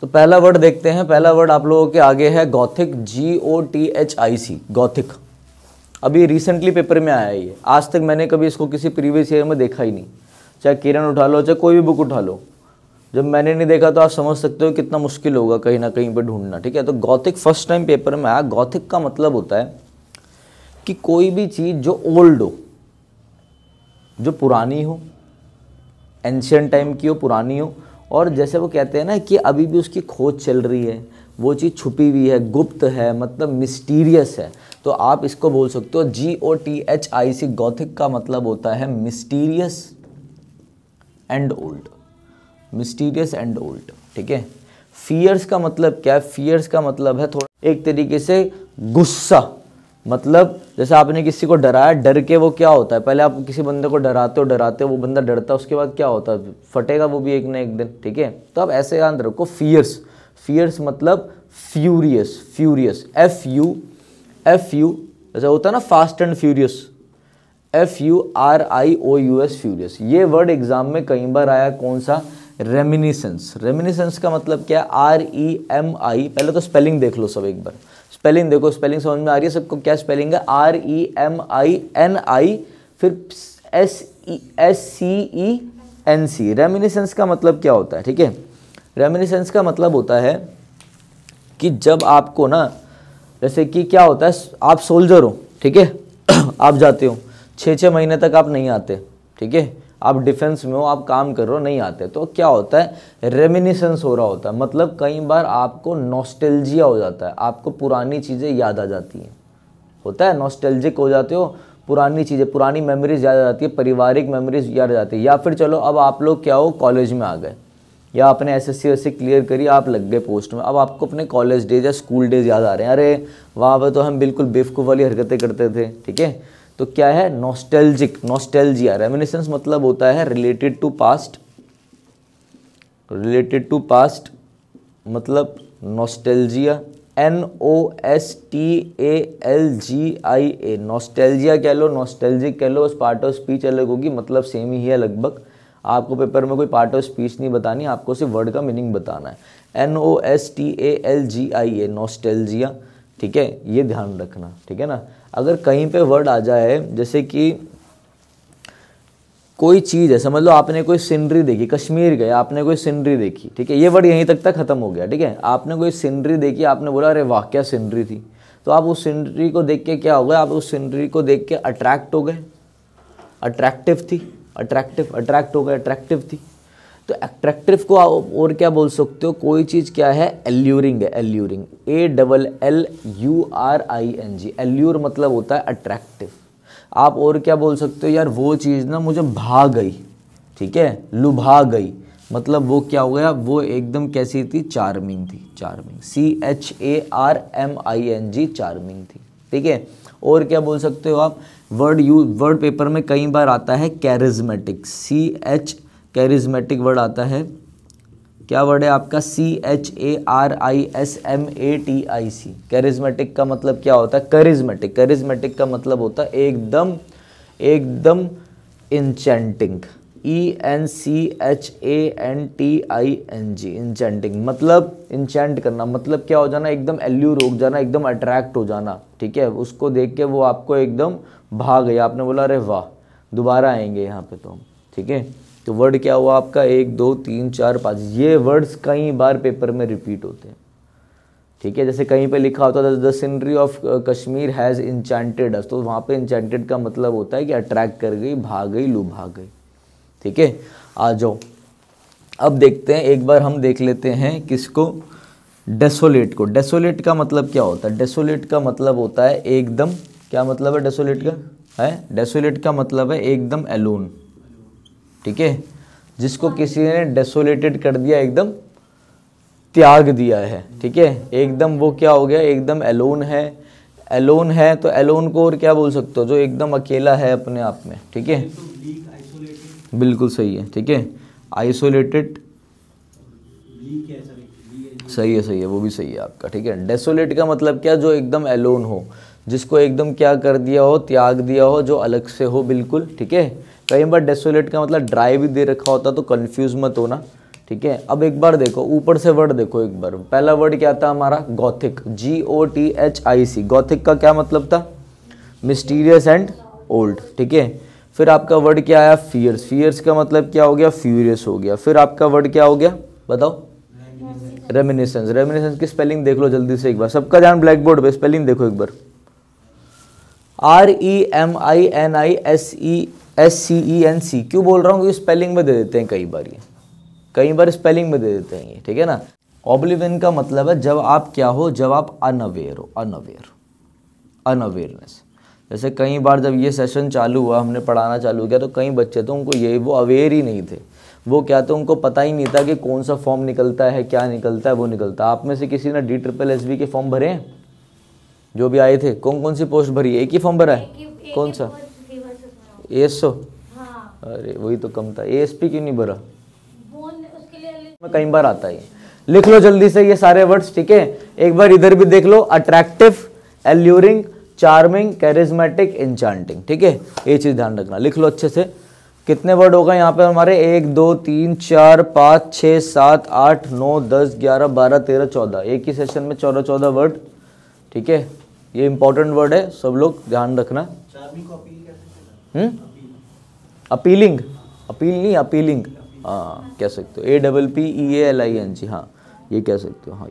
तो पहला वर्ड देखते हैं पहला वर्ड आप लोगों के आगे है गौथिक जी ओ टी एच आई सी गौथिक अभी रिसेंटली पेपर में आया है ये आज तक मैंने कभी इसको किसी प्रीवियस ईयर में देखा ही नहीं चाहे किरण उठा लो चाहे कोई भी बुक उठा लो जब मैंने नहीं देखा तो आप समझ सकते हो कितना मुश्किल होगा कहीं ना कहीं पर ढूंढना ठीक है तो गौथिक फर्स्ट टाइम पेपर में आया गौथिक का मतलब होता है कि कोई भी चीज़ जो ओल्ड हो जो पुरानी हो एंशियन टाइम की हो पुरानी हो और जैसे वो कहते हैं ना कि अभी भी उसकी खोज चल रही है वो चीज़ छुपी हुई है गुप्त है मतलब मिस्टीरियस है तो आप इसको बोल सकते हो जी ओ टी एच आई सी गौथिक का मतलब होता है mysterious and old mysterious and old ठीक है फियर्स का मतलब क्या है फियर्स का मतलब है थोड़ा एक तरीके से गुस्सा मतलब जैसे आपने किसी को डराया डर के वो क्या होता है पहले आप किसी बंदे को डराते हो डराते हो वो बंदा डरता है उसके बाद क्या होता है फटेगा वो भी एक ना एक दिन ठीक है तो आप ऐसे याद रखो फियर्स फियर्स मतलब furious furious F U F U जैसे होता है ना fast and furious F U R I O U S furious ये वर्ड एग्जाम में कई बार आया कौन सा रेमिनिसेंस रेमिनिसेंस का मतलब क्या है आर ई एम आई पहले तो स्पेलिंग देख लो सब एक बार स्पेलिंग देखो स्पेलिंग समझ में आ रही है सबको क्या स्पेलिंग है R E M I N I फिर S E S C E N C reminiscence का मतलब क्या होता है ठीक है रेमिनिसेंस का मतलब होता है कि जब आपको ना जैसे कि क्या होता है आप सोल्जर हो ठीक है आप जाते हो छः छः महीने तक आप नहीं आते ठीक है आप डिफेंस में हो आप काम कर रहे हो नहीं आते तो क्या होता है रेमिनिसेंस हो रहा होता है मतलब कई बार आपको नॉस्टेलजिया हो जाता है आपको पुरानी चीज़ें याद आ जाती हैं होता है नॉस्टेलजिक हो जाते हो पुरानी चीज़ें पुरानी मेमोरीज याद आ जाती है पारिवारिक मेमोरीज याद आ जाती है या फिर चलो अब आप लोग क्या हो कॉलेज में आ गए या आपने एस एस सी क्लियर करी आप लग गए पोस्ट में अब आपको अपने कॉलेज डेज या स्कूल डेज याद आ रहे हैं अरे वहाँ पर तो हम बिल्कुल बेवकूफ़ वाली हरकतें करते थे ठीक है तो क्या है नोस्टेलजिक नोस्टेलजिया रेमिनेसेंस मतलब होता है related to past related to past मतलब nostalgia N O S T A L G I A nostalgia कह लो नोस्टेलजिक कह लो उस पार्ट ऑफ स्पीच अलग होगी मतलब सेम ही है लगभग आपको पेपर में कोई पार्ट ऑफ स्पीच नहीं बतानी आपको सिर्फ वर्ड का मीनिंग बताना है N O S T A L G I A nostalgia ठीक है ये ध्यान रखना ठीक है ना अगर कहीं पे वर्ड आ जाए जैसे कि कोई चीज़ है समझ लो आपने कोई सीनरी देखी कश्मीर गए आपने कोई सीनरी देखी ठीक है ये वर्ड यहीं तक तक ख़त्म हो गया ठीक है आपने कोई सीनरी देखी आपने बोला अरे वाह क्या सीनरी थी तो आप उस सीनरी को देख के क्या हो गए आप उस सीनरी को देख के अट्रैक्ट हो गए अट्रैक्टिव थी अट्रैक्टिव अट्रैक्ट हो गए अट्रैक्टिव थी तो एट्रैक्टिव को और क्या बोल सकते हो कोई चीज़ क्या है एल्यूरिंग है alluring A double L U R I N G allure मतलब होता है अट्रैक्टिव आप और क्या बोल सकते हो यार वो चीज़ ना मुझे भा गई ठीक है लुभा गई मतलब वो क्या हो गया वो एकदम कैसी थी चार्मिंग थी charming C H A R M I N G charming थी ठीक है और क्या बोल सकते हो आप वर्ड यू वर्ड पेपर में कई बार आता है charismatic C H charismatic word आता है क्या वर्ड है आपका C H A R I S M A T I C charismatic का मतलब क्या होता है करिज्मेटिक करिज्मेटिक का मतलब होता है एकदम एकदम enchanting E N C H A N T I N G enchanting मतलब इंचेंट करना मतलब क्या हो जाना एकदम एल्यूर हो जाना एकदम अट्रैक्ट हो जाना ठीक है उसको देख के वो आपको एकदम भाग गया आपने बोला अरे वाह दोबारा आएंगे यहाँ पे तो ठीक है तो वर्ड क्या हुआ आपका एक दो तीन चार पाँच ये वर्ड्स कई बार पेपर में रिपीट होते हैं ठीक है जैसे कहीं पे लिखा होता है the scenery of Kashmir has enchanted us तो वहाँ पे इंचैंटेड का मतलब होता है कि अट्रैक्ट कर गई भाग गई लुभा गई ठीक है आ जाओ अब देखते हैं एक बार हम देख लेते हैं किसको डेसोलेट को डेसोलेट का मतलब क्या होता है डेसोलेट का मतलब होता है एकदम क्या मतलब है डेसोलेट का है डेसोलेट का मतलब है एकदम एलोन ठीक है जिसको हाँ। किसी ने डेसोलेटेड कर दिया एकदम त्याग दिया है ठीक है एकदम वो क्या हो गया एकदम एलोन है एलोन है तो एलोन को और क्या बोल सकते हो जो एकदम अकेला है अपने आप में ठीक है तो बिल्कुल सही है ठीक है आइसोलेटेड सही है सही है वो भी सही है आपका ठीक है डेसोलेट का मतलब क्या जो एकदम एलोन हो जिसको एकदम क्या कर दिया हो त्याग दिया हो जो अलग से हो बिल्कुल ठीक है कई बार डेसोलेट का मतलब ड्राई भी दे रखा होता तो कन्फ्यूज मत होना ठीक है अब एक बार देखो ऊपर से वर्ड देखो एक बार पहला वर्ड क्या था हमारा गौथिक जी ओ टी एच आई सी गौथिक का क्या मतलब था मिस्टीरियस एंड ओल्ड ठीक है फिर आपका वर्ड क्या आया फियर्स फियर्स का मतलब क्या हो गया फ्यूरियस हो गया फिर आपका वर्ड क्या हो गया बताओ रेमिनेसेंस रेमिनेसेंस की स्पेलिंग देख लो जल्दी से एक बार सबका ध्यान ब्लैक बोर्ड पर स्पेलिंग देखो एक बार R E M I N I S E S C E N C क्यों बोल रहा हूँ क्योंकि स्पेलिंग में दे देते हैं कई बार ये कई बार स्पेलिंग में दे देते हैं ये ठीक है ना ऑब्लिविन का मतलब है जब आप क्या हो जब आप अनअवेयर हो अनअवेयर अनअवेयरनेस जैसे कई बार जब ये सेशन चालू हुआ हमने पढ़ाना चालू किया तो कई बच्चे तो उनको ये वो अवेयर ही नहीं थे वो क्या तो उनको पता ही नहीं था कि कौन सा फॉर्म निकलता है क्या निकलता है वो निकलता है आप में से किसी ने डी ट्रिपल एस बी के फॉर्म भरे हैं जो भी आए थे कौन कौन सी पोस्ट भरी एक ही फॉर्म भरा है कौन सा ए एस हाँ। अरे वही तो कम था ए एस पी क्यों नहीं भरा मैं कई बार आता है लिख लो जल्दी से ये सारे वर्ड्स ठीक है एक बार इधर भी देख लो attractive alluring charming charismatic enchanting ठीक है ये चीज़ ध्यान रखना लिख लो अच्छे से कितने वर्ड होगा यहाँ पे हमारे एक दो तीन चार पाँच छः सात आठ नौ दस ग्यारह बारह तेरह चौदह एक ही सेशन में चौदह चौदह वर्ड ठीक है ये इंपॉर्टेंट वर्ड है सब लोग ध्यान रखना हम्म अपीलिंग अपील नहीं अपीलिंग हाँ कह सकते हो A double P E L I N G हाँ ये कह सकते हो हाँ